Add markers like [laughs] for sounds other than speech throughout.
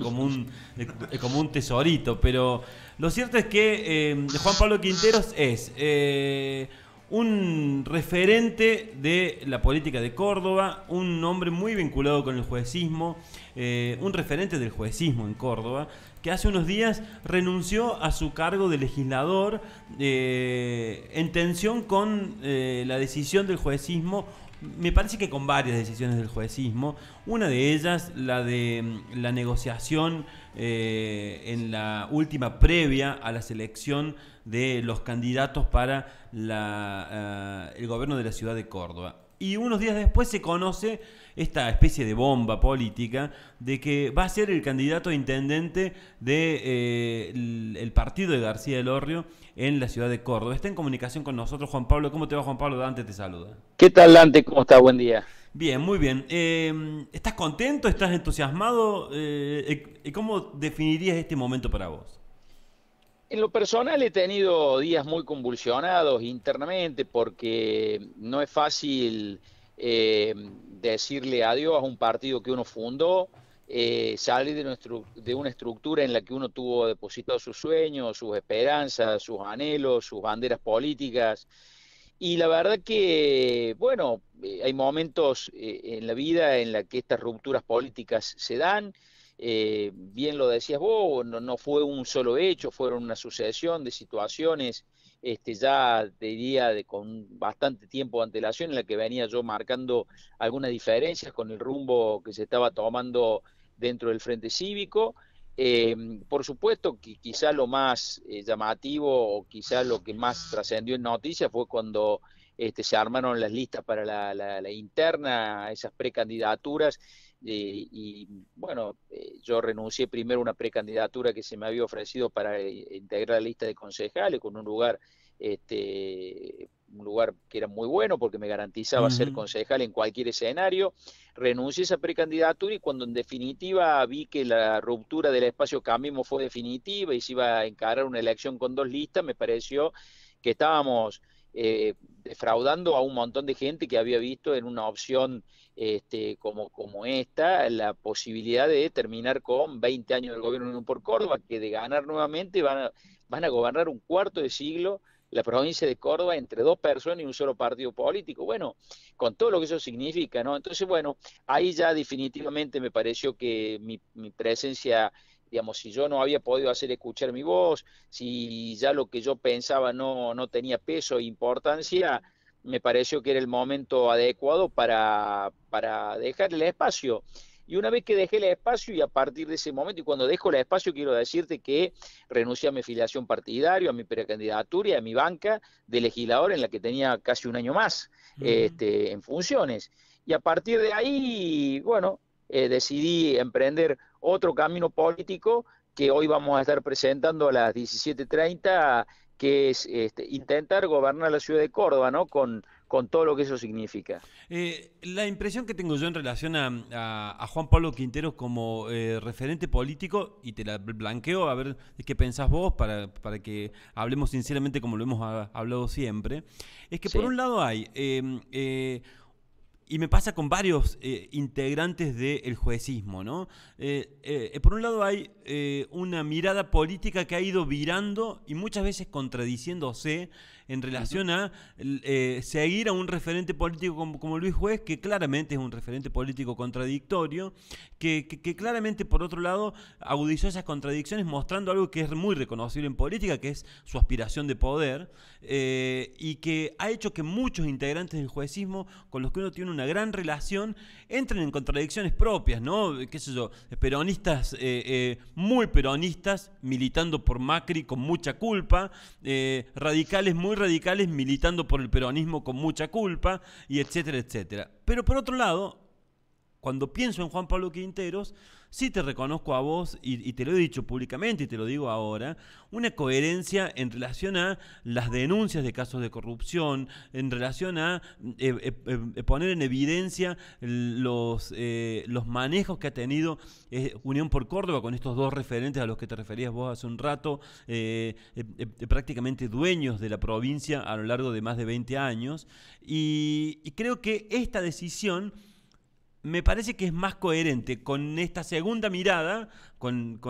como un, eh, eh, como un tesorito. Pero lo cierto es que eh, Juan Pablo Quinteros es un referente de la política de Córdoba, un hombre muy vinculado con el juecismo, un referente del juecismo en Córdoba que hace unos días renunció a su cargo de legislador en tensión con la decisión del juecismo me parece que con varias decisiones del juecismo. Una de ellas, la de mm, la negociación eh, en la última previa a la selección de los candidatos para eh, el gobierno de la ciudad de Córdoba. Y unos días después se conoce esta especie de bomba política de que va a ser el candidato a intendente del de, eh, el, partido de García del Orrio en la ciudad de Córdoba. Está en comunicación con nosotros Juan Pablo. ¿Cómo te va Juan Pablo? Dante te saluda. ¿Qué tal Dante? ¿Cómo está? Buen día. Bien, muy bien. Em, ¿Estás contento? ¿Estás entusiasmado? Eh, eh, ¿Y ¿Cómo definirías este momento para vos? En lo personal he tenido días muy convulsionados internamente porque no es fácil em, decirle adiós a un partido que uno fundó, eh, salir de, de una estructura en la que uno tuvo depositados sus sueños, sus esperanzas, sus anhelos, sus banderas políticas. Y la verdad que, bueno, eh, hay momentos eh, en la vida en la que estas rupturas políticas se dan. Eh, bien lo decías vos, no, fue un solo hecho, fueron una sucesión de situaciones, este, ya de diría de, con bastante tiempo de antelación en la que venía yo marcando algunas diferencias con el rumbo que se estaba tomando dentro del Frente Cívico. Eh, por supuesto que quizá lo más eh, llamativo o quizá lo que más trascendió en noticias fue cuando este, se armaron las listas para la, la, interna, esas precandidaturas, eh, y bueno, eh, yo renuncié primero a una precandidatura que se me había ofrecido para integrar la lista de concejales con un lugar este, un lugar que era muy bueno porque me garantizaba ser concejal en cualquier escenario. Renuncié a esa precandidatura y cuando en definitiva vi que la ruptura del espacio cambio fue definitiva y se iba a encarar una elección con dos listas, me pareció que estábamos eh, defraudando a un montón de gente que había visto en una opción este, como, como esta la posibilidad de terminar con 20 años del gobierno por Córdoba, que de ganar nuevamente van a, van a gobernar un cuarto de siglo la provincia de Córdoba entre dos personas y un solo partido político. Bueno, con todo lo que eso significa, ¿no? Entonces, bueno, ahí ya definitivamente me pareció que mi, presencia digamos, si yo no había podido hacer escuchar mi voz, si ya lo que yo pensaba no, no tenía peso e importancia, me pareció que era el momento adecuado para, para dejarle espacio. Y una vez que dejé el espacio y a partir de ese momento, y cuando dejo el espacio, quiero decirte que renuncié a mi filiación partidaria, a mi precandidatura y a mi banca de legislador en la que tenía casi un año más este, en funciones. Y a partir de ahí, bueno, eh, decidí emprender otro camino político que hoy vamos a estar presentando a las 17.30, que es este, intentar gobernar la ciudad de Córdoba, ¿no? Con con todo lo que eso significa. Eh, la impresión que tengo yo en relación a, Juan Pablo Quinteros como eh, referente político, y te la blanqueo a ver qué pensás vos para, que hablemos sinceramente como lo hemos hablado siempre, es que por un lado hay, em, eh, y me pasa con varios integrantes del juecismo, ¿no? por un lado hay una mirada política que ha ido virando y muchas veces contradiciéndose en relación a eh, seguir a un referente político como, Luis Juez, que claramente es un referente político contradictorio, que, claramente, por otro lado, agudizó esas contradicciones mostrando algo que es muy reconocible en política, que es su aspiración de poder, eh, y que ha hecho que muchos integrantes del juecismo, con los que uno tiene una gran relación, entren en contradicciones propias, ¿no? ¿Qué sé yo? Peronistas, eh, muy peronistas, militando por Macri con mucha culpa, radicales muy radicales militando por el peronismo con mucha culpa y etcétera, etcétera. Pero por otro lado, cuando pienso en Juan Pablo Quinteros, sí te reconozco a vos, y, te lo he dicho públicamente y te lo digo ahora, una coherencia en relación a las denuncias de casos de corrupción, en relación a eh, eh, eh, poner en evidencia los, los manejos que ha tenido Unión por Córdoba con estos dos referentes a los que te referías vos hace un rato, prácticamente dueños de la provincia a lo largo de más de 20 años. y creo que esta decisión me parece que es más coherente con esta segunda mirada, con,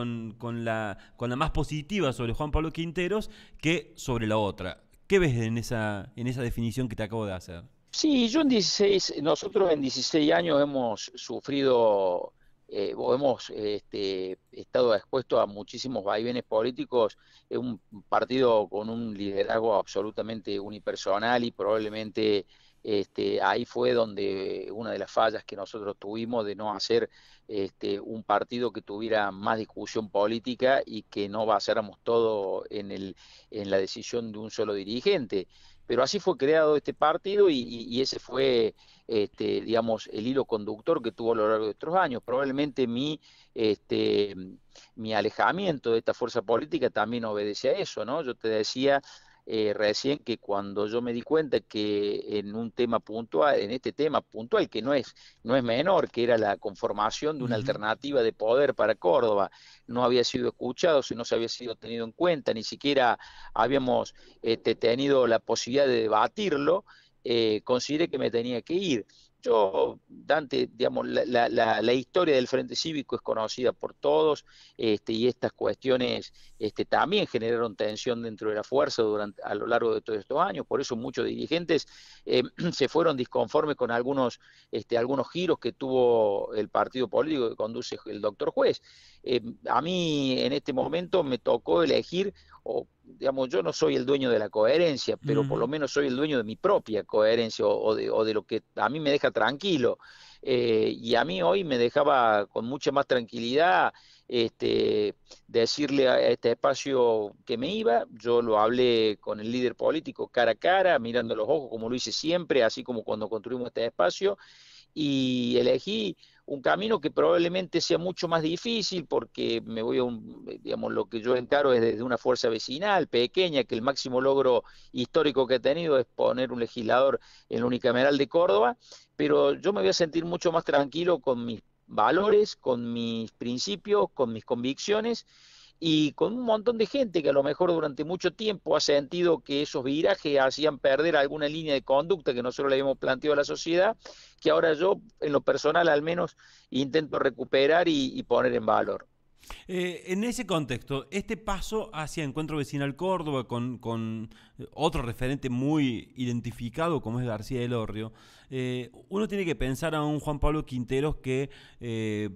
la, más positiva sobre Juan Pablo Quinteros, que sobre la otra. ¿Qué ves en esa, en esa definición que te acabo de hacer? Sí, yo en 16, nosotros en 16 años hemos sufrido eh, hemos este, estado expuestos a muchísimos vaivenes políticos, es eh, un partido con un liderazgo absolutamente unipersonal y probablemente este, ahí fue donde una de las fallas que nosotros tuvimos de no hacer este, un partido que tuviera más discusión política y que no basáramos todo en, la decisión de un solo dirigente. Pero así fue creado este partido y, ese fue, este, digamos, el hilo conductor que tuvo a lo largo de estos años. Probablemente mi, este, mi alejamiento de esta fuerza política también obedece a eso, ¿no? Yo te decía eh, recién que cuando yo me di cuenta que en un tema puntual, en este tema puntual, que no es, no es menor, que era la conformación de una alternativa de poder para Córdoba, no había sido escuchado, si no se había sido tenido en cuenta, ni siquiera habíamos este, tenido la posibilidad de debatirlo, eh, consideré que me tenía que ir. Yo, Dante, digamos, la, historia del Frente Cívico es conocida por todos este, y estas cuestiones este, también generaron tensión dentro de la fuerza durante, a lo largo de todos estos años, por eso muchos dirigentes eh, [clears throat] se fueron disconformes con algunos, este, algunos giros que tuvo el partido político que conduce el doctor juez. Eh, a mí en este momento me tocó elegir, o digamos, yo no soy el dueño de la coherencia, pero por lo menos soy el dueño de mi propia coherencia o, de, lo que a mí me deja tranquilo. Eh, y a mí hoy me dejaba con mucha más tranquilidad este, decirle a este espacio que me iba. Yo lo hablé con el líder político cara a cara, mirando los ojos, como lo hice siempre, así como cuando construimos este espacio, y elegí un camino que probablemente sea mucho más difícil porque me voy a un, digamos, lo que yo encaro es desde una fuerza vecinal pequeña, que el máximo logro histórico que ha tenido es poner un legislador en la unicameral de Córdoba, pero yo me voy a sentir mucho más tranquilo con mis valores, con mis principios, con mis convicciones y con un montón de gente que a lo mejor durante mucho tiempo ha sentido que esos virajes hacían perder alguna línea de conducta que nosotros le habíamos planteado a la sociedad, que ahora yo, en lo personal al menos, intento recuperar y, poner en valor. Eh, en ese contexto, este paso hacia Encuentro Vecinal Córdoba con, eh, otro referente muy identificado como es García Elorrio, eh, uno tiene que pensar a un Juan Pablo Quinteros que... Eh,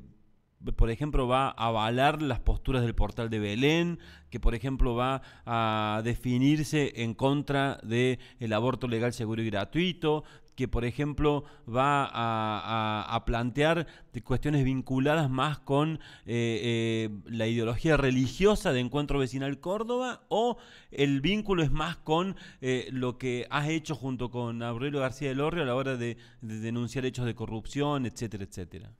por ejemplo, va a avalar las posturas del portal de Belén, que por ejemplo va a definirse en contra del el aborto legal, seguro y gratuito, que por ejemplo va a, plantear cuestiones vinculadas más con eh, eh, la ideología religiosa de Encuentro Vecinal Córdoba o el vínculo es más con eh, lo que has hecho junto con Aurelio García del Orrio a la hora de denunciar hechos de corrupción, etcétera, etcétera.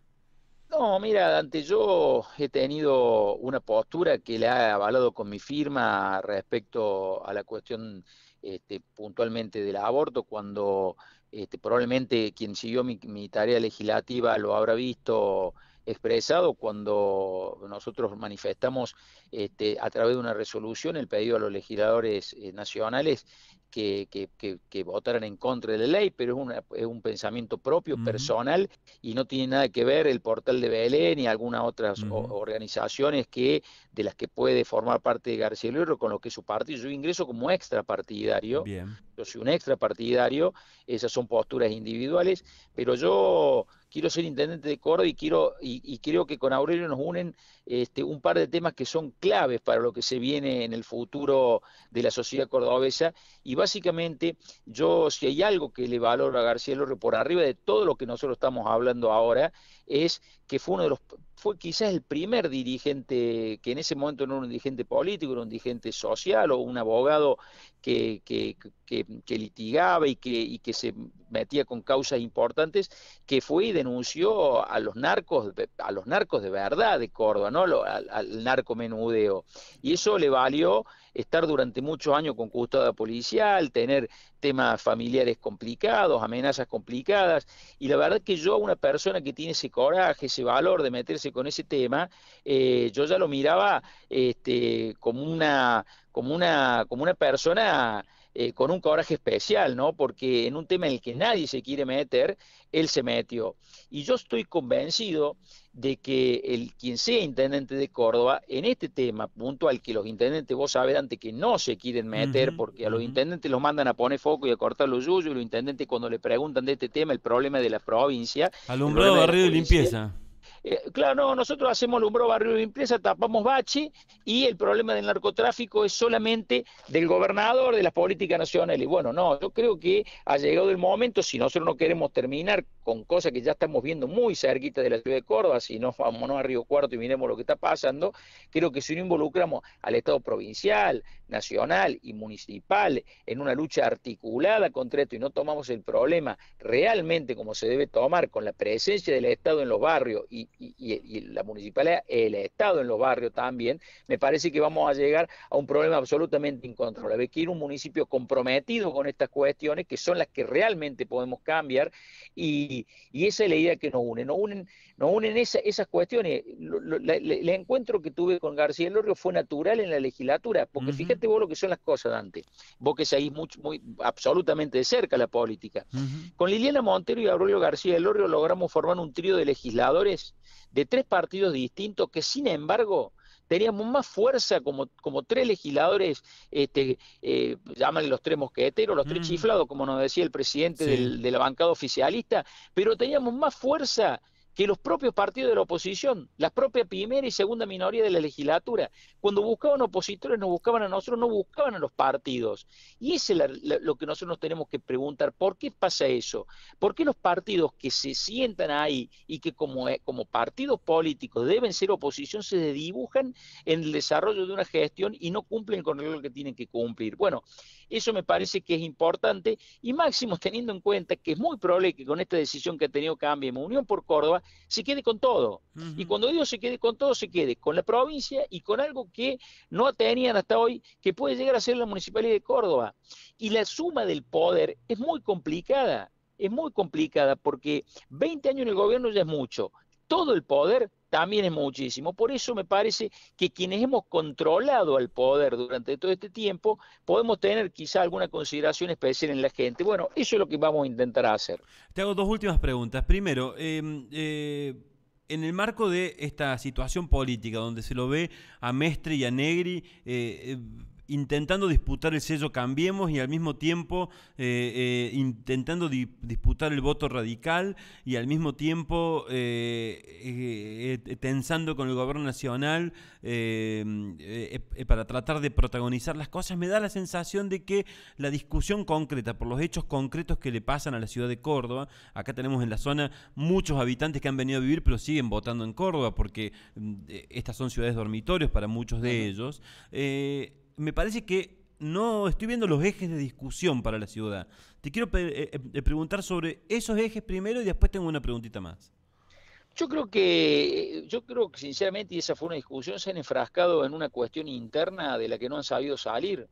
No, mira, Dante, yo he tenido una postura que le ha avalado con mi firma respecto a la cuestión este, puntualmente del aborto, cuando este, probablemente quien siguió mi tarea legislativa lo habrá visto expresado cuando nosotros manifestamos este, a través de una resolución el pedido a los legisladores eh, nacionales que, que, votaran en contra de la ley, pero es, es un pensamiento propio, personal, y no tiene nada que ver el portal de Belén y algunas otras organizaciones que de las que puede formar parte de García Luro con lo que es su partido, yo ingreso como extra partidario. Bien yo soy un extra partidario, esas son posturas individuales, pero yo quiero ser intendente de Córdoba y quiero y, creo que con Aurelio nos unen este, un par de temas que son claves para lo que se viene en el futuro de la sociedad cordobesa y básicamente yo si hay algo que le valoro a García Lorre por arriba de todo lo que nosotros estamos hablando ahora es que fue uno de los fue quizás el primer dirigente, que en ese momento no era un dirigente político, era un dirigente social o un abogado que, litigaba y que, que se metía con causas importantes, que fue y denunció a los narcos, a los narcos de verdad de Córdoba, ¿no? al, al narco menudeo. Y eso le valió estar durante muchos años con custodia policial, tener temas familiares complicados, amenazas complicadas, y la verdad que yo a una persona que tiene ese coraje, ese valor de meterse con ese tema, eh, yo ya lo miraba este, como una como una como una persona eh, con un coraje especial, ¿no? Porque en un tema en el que nadie se quiere meter, él se metió. Y yo estoy convencido de que el, quien sea intendente de Córdoba, en este tema punto al que los intendentes, vos sabés, antes que no se quieren meter, porque a los intendentes los mandan a poner foco y a cortar los yuyos, y los intendentes cuando le preguntan de este tema, el problema de la provincia... Alumbrado, barrio y limpieza. Eh, claro, nosotros hacemos Lumbró Barrio de Limpieza, tapamos bache y el problema del narcotráfico es solamente del gobernador, de las políticas nacionales. Bueno, no, yo creo que ha llegado el momento, si nosotros no queremos terminar con cosas que ya estamos viendo muy cerquita de la ciudad de Córdoba, si no vamos a Río Cuarto y miremos lo que está pasando, creo que si no involucramos al Estado provincial, nacional y municipal en una lucha articulada contra esto y no tomamos el problema realmente como se debe tomar con la presencia del Estado en los barrios y y, y, la municipalidad, el Estado en los barrios también, me parece que vamos a llegar a un problema absolutamente incontrolable. Quiero un municipio comprometido con estas cuestiones que son las que realmente podemos cambiar y, esa es la idea que nos une. Nos unen, nos unen esas cuestiones. el encuentro que tuve con García Lorrio fue natural en la legislatura, porque fíjate vos lo que son las cosas, Dante. Vos que seguís muy, muy absolutamente de cerca la política. Con Liliana Montero y Aurelio García Lorrio logramos formar un trío de legisladores de tres partidos distintos que sin embargo teníamos más fuerza como, tres legisladores, este, eh, llaman los tres mosqueteros, los tres mm. chiflados, como nos decía el presidente del, de la bancada oficialista, pero teníamos más fuerza que los propios partidos de la oposición, la propia primera y segunda minoría de la legislatura, cuando buscaban opositores, no buscaban a nosotros, no buscaban a los partidos. Y eso es lo que nosotros nos tenemos que preguntar, ¿por qué pasa eso? ¿Por qué los partidos que se sientan ahí y que como, eh, como partidos políticos deben ser oposición se dibujan en el desarrollo de una gestión y no cumplen con lo que tienen que cumplir? Bueno, eso me parece que es importante y máximo teniendo en cuenta que es muy probable que con esta decisión que ha tenido Cambiemos Unión por Córdoba se quede con todo. Y cuando digo se quede con todo, se quede con la provincia y con algo que no tenían hasta hoy, que puede llegar a ser la Municipalidad de Córdoba. Y la suma del poder es muy complicada es muy complicada porque 20 años en el gobierno ya es mucho, todo el poder también es muchísimo. Por eso me parece que quienes hemos controlado al poder durante todo este tiempo, podemos tener quizá alguna consideración especial en la gente. Bueno, eso es lo que vamos a intentar hacer. Te hago dos últimas preguntas. Primero, em, eh, en el marco de esta situación política, donde se lo ve a Mestre y a Negri, eh, eh, intentando disputar el sello Cambiemos y al mismo tiempo eh, eh, intentando disputar el voto radical y al mismo tiempo eh, tensando con el gobierno nacional em, para tratar de protagonizar las cosas, me da la sensación de que la discusión concreta, por los hechos concretos que le pasan a la ciudad de Córdoba, acá tenemos en la zona muchos habitantes que han venido a vivir pero siguen votando en Córdoba porque mm, estas son ciudades dormitorios para muchos de ellos, me parece que no estoy viendo los ejes de discusión para la ciudad. Te quiero eh, eh, eh, preguntar sobre esos ejes primero y después tengo una preguntita más. Yo creo que, yo creo que sinceramente, y esa fue una discusión, se han enfrascado en una cuestión interna de la que no han sabido salir.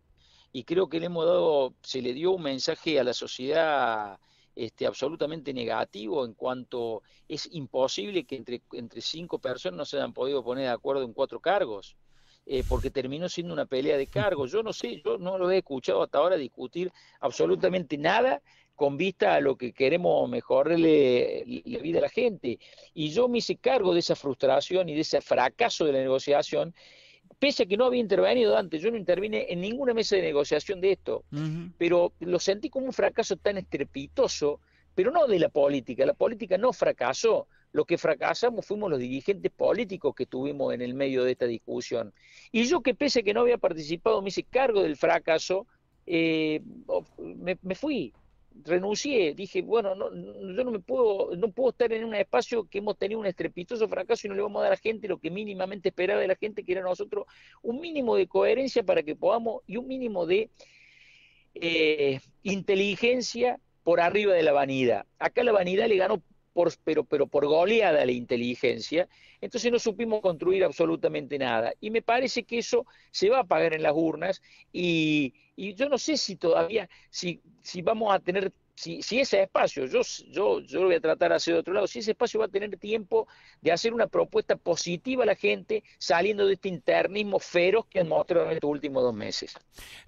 Y creo que le hemos dado, se le dio un mensaje a la sociedad este, absolutamente negativo en cuanto es imposible que entre, entre cinco personas no se hayan podido poner de acuerdo en cuatro cargos. Eh, porque terminó siendo una pelea de cargos. Yo no sé, yo no lo he escuchado hasta ahora discutir absolutamente nada con vista a lo que queremos mejorarle la vida a la gente. Y yo me hice cargo de esa frustración y de ese fracaso de la negociación, pese a que no había intervenido antes, yo no intervine en ninguna mesa de negociación de esto, pero lo sentí como un fracaso tan estrepitoso, pero no de la política, la política no fracasó, lo que fracasamos fuimos los dirigentes políticos que estuvimos en el medio de esta discusión. Y yo que pese a que no había participado, me hice cargo del fracaso, eh, me, fui, renuncié, dije, bueno, yo no me puedo, no puedo estar en un espacio que hemos tenido un estrepitoso fracaso y no le vamos a dar a la gente lo que mínimamente esperaba de la gente, que era nosotros, un mínimo de coherencia para que podamos, y un mínimo de eh, inteligencia por arriba de la vanidad. Acá la vanidad le ganó pero, pero por goleada la inteligencia, entonces no supimos construir absolutamente nada. Y me parece que eso se va a pagar en las urnas y, yo no sé si todavía, si, si vamos a tener si, ese espacio, yo, yo, yo lo voy a tratar hacia otro lado, si ese espacio va a tener tiempo de hacer una propuesta positiva a la gente saliendo de este internismo feroz que han mostrado en estos últimos dos meses.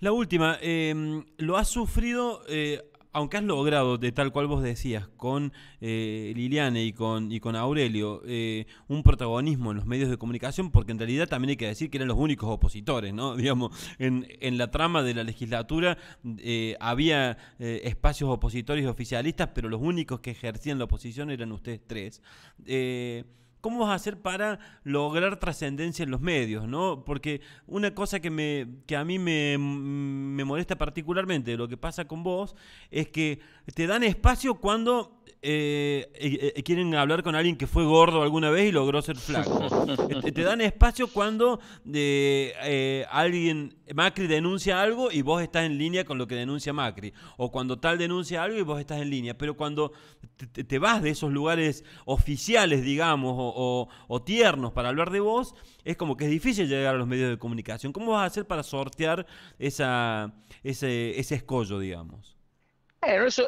La última, em, ¿lo ha sufrido eh, aunque has logrado, de tal cual vos decías, con eh, Liliane y con, y con Aurelio, eh, un protagonismo en los medios de comunicación, porque en realidad también hay que decir que eran los únicos opositores, ¿no? [laughs] Digamos, en, la trama de la legislatura eh, había espacios opositores y oficialistas, pero los únicos que ejercían la oposición eran ustedes tres. ¿Cómo vas a hacer para lograr trascendencia en los medios? ¿no? Porque una cosa que, me, que a mí me, me molesta particularmente de lo que pasa con vos es que te dan espacio cuando eh, eh, eh, quieren hablar con alguien que fue gordo alguna vez y logró ser flaco. [laughs] te, dan espacio cuando alguien, Macri denuncia algo y vos estás en línea con lo que denuncia Macri. O cuando tal denuncia algo y vos estás en línea. Pero cuando te, vas de esos lugares oficiales, digamos, o, tiernos para hablar de vos, es como que es difícil llegar a los medios de comunicación. ¿Cómo vas a hacer para sortear esa, ese escollo, digamos?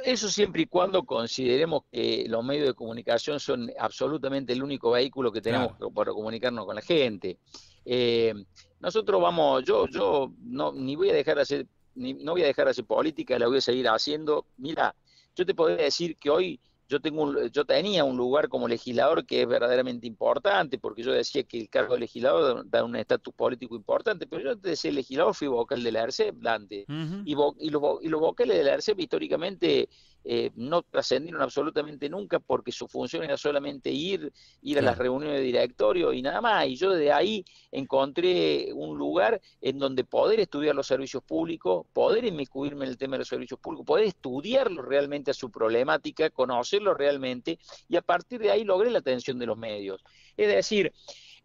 eso, siempre y cuando consideremos que los medios de comunicación son absolutamente el único vehículo que tenemos para comunicarnos con la gente. Eh, nosotros vamos, yo, yo no, ni voy a dejar hacer, no voy a dejar de hacer política, la voy a seguir haciendo. Mira, yo te podría decir que hoy yo, tengo yo tenía un lugar como legislador que es verdaderamente importante, porque yo decía que el cargo de legislador da, un estatus político importante, pero yo antes de ser legislador fui vocal de la ARCEP, Dante, y, y, los, vocales de la ARCEP históricamente eh, no trascendieron absolutamente nunca porque su función era solamente ir, ir a las reuniones de directorio y nada más. Y yo desde ahí encontré un lugar en donde poder estudiar los servicios públicos, poder inmiscuirme en el tema de los servicios públicos, poder estudiarlos realmente a su problemática, conocerlo realmente y a partir de ahí logré la atención de los medios. Es decir,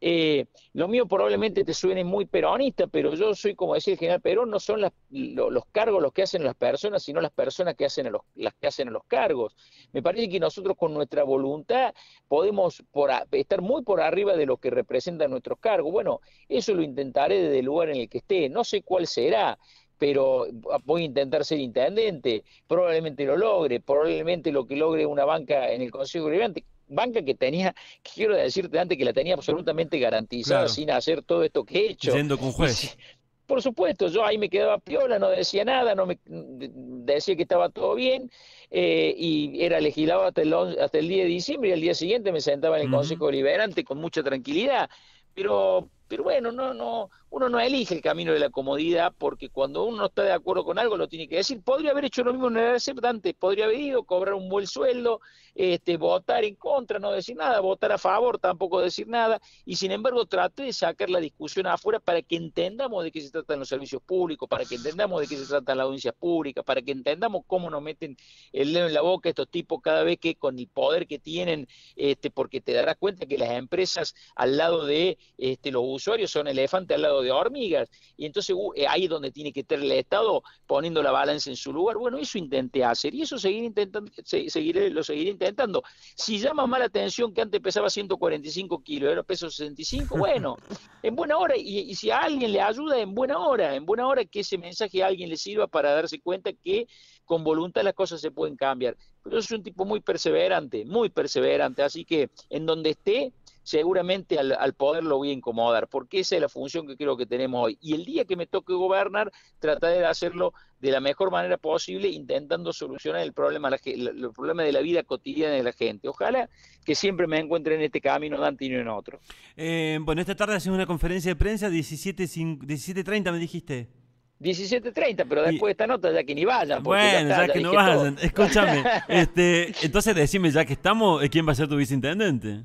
eh, lo mío probablemente te suene muy peronista, pero yo soy, como decía el general Perón, no son los cargos los que hacen las personas, sino las personas que hacen los, las que hacen los cargos. Me parece que nosotros con nuestra voluntad podemos por, estar muy por arriba de lo que representan nuestros cargos. Bueno, eso lo intentaré desde el lugar en el que esté. No sé cuál será pero voy a intentar ser intendente, probablemente lo logre, probablemente lo que logre una banca en el Consejo Vivienda banca que tenía, quiero decirte antes, que la tenía absolutamente garantizada sin hacer todo esto que he hecho. con juez. Por supuesto, yo ahí me quedaba piola, no decía nada, no me decía que estaba todo bien eh, y era legislado hasta el, hasta día de diciembre y al día siguiente me sentaba en el Consejo Liberante con mucha tranquilidad. Pero pero bueno, no, no, uno no elige el camino de la comodidad porque cuando uno no está de acuerdo con algo lo tiene que decir. Podría haber hecho lo mismo en el aceptante, podría haber ido, cobrar un buen sueldo, este, votar en contra, no decir nada, votar a favor, tampoco decir nada. Y sin embargo, trate de sacar la discusión afuera para que entendamos de qué se tratan los servicios públicos, para que entendamos de qué se trata la audiencia pública, para que entendamos cómo nos meten el dedo en la boca estos tipos cada vez que con el poder que tienen, este, porque te darás cuenta que las empresas al lado de este, los usuarios son elefantes al lado de hormigas, y entonces uh, eh, ahí es donde tiene que estar el Estado poniendo la balanza en su lugar. Bueno, eso intenté hacer y eso seguir intentando, lo seguiré intentando. Si llama mala la atención que antes pesaba 145 kilos, ahora peso 65, bueno, [laughs] en buena hora, y, y si a alguien le ayuda, en buena hora, en buena hora que ese mensaje a alguien le sirva para darse cuenta que con voluntad las cosas se pueden cambiar. Pero es un tipo muy perseverante, muy perseverante, así que en donde esté seguramente al, poder lo voy a incomodar, porque esa es la función que creo que tenemos hoy. Y el día que me toque gobernar, trataré de hacerlo de la mejor manera posible, intentando solucionar el problema, la, el problema de la vida cotidiana de la gente. Ojalá que siempre me encuentre en este camino, Dante, y no en otro. Eh, bueno, esta tarde hacemos una conferencia de prensa, 17.30 me dijiste. 17.30, pero después de esta nota ya que ni vayan. Bueno, ya, que no vayan. Escúchame, [laughs] este, entonces decime, ya que estamos, ¿eh, ¿quién va a ser tu viceintendente?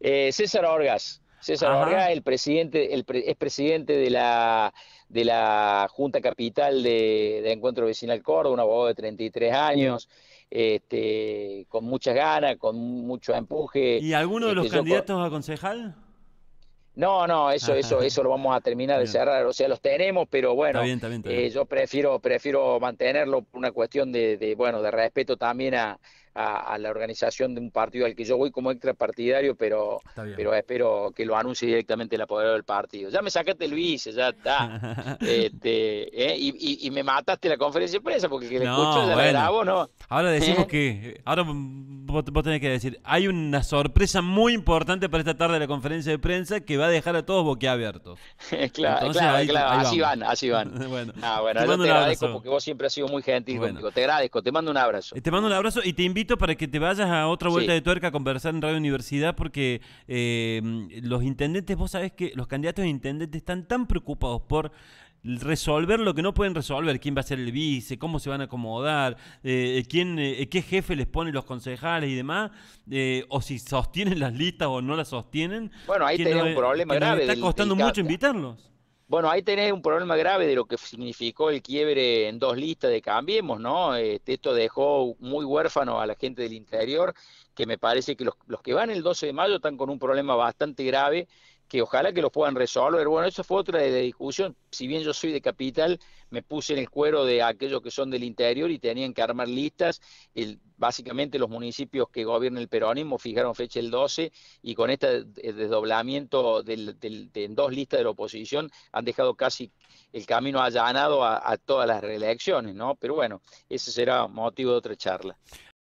Eh, César Orgas. César el presidente, el es presidente de la, de la Junta Capital de, Encuentro Vecinal Córdoba, un abogado de 33 años, este, con muchas ganas, con mucho empuje. ¿Y alguno de este, los candidatos a concejal? No, no, eso, eso, eso lo vamos a terminar de cerrar. O sea, los tenemos, pero bueno, eh, yo prefiero, prefiero mantenerlo por una cuestión de, de, bueno, de respeto también a, a, la organización de un partido al que yo voy como extrapartidario, pero, pero espero que lo anuncie directamente el apoderado del partido. Ya me sacaste el Luis, ya está. [laughs] Este, eh, y, me mataste la conferencia de prensa porque que le escucho ya bueno. ¿no? Ahora decimos [laughs] que, ahora vos, tenés que decir, hay una sorpresa muy importante para esta tarde de la conferencia de prensa que va a dejar a todos boquiabiertos. [laughs] claro, claro, claro. así van, así van. bueno, ah, yo te agradezco porque vos siempre has sido muy gentil Te agradezco, te mando un abrazo. Te mando un abrazo y te invito para que te vayas a otra vuelta de tuerca a conversar en Radio Universidad porque eh, los intendentes, vos sabés que los candidatos a intendentes están tan preocupados por resolver lo que no pueden resolver, quién va a ser el vice, cómo se van a acomodar, eh, eh, quién, qué jefe les pone los concejales y demás, o si sostienen las listas o no las sostienen. Bueno, ahí tenés un problema grave. está costando mucho invitarlos. Bueno, ahí tenés un problema grave de lo que significó el quiebre en dos listas de Cambiemos, ¿no? Este, esto dejó muy huérfano a la gente del interior, que me parece que los, los que van el 12 de mayo están con un problema bastante grave que ojalá que lo puedan resolver. Bueno, eso fue otra de discusión. Si bien yo soy de capital, me puse en el cuero de aquellos que son del interior y tenían que armar listas. El, básicamente los municipios que gobiernan el peronismo fijaron fecha el 12 y con este eh, desdoblamiento del, de en dos listas de la oposición han dejado casi el camino allanado a, a todas las reelecciones, ¿no? Pero bueno, ese será motivo de otra charla.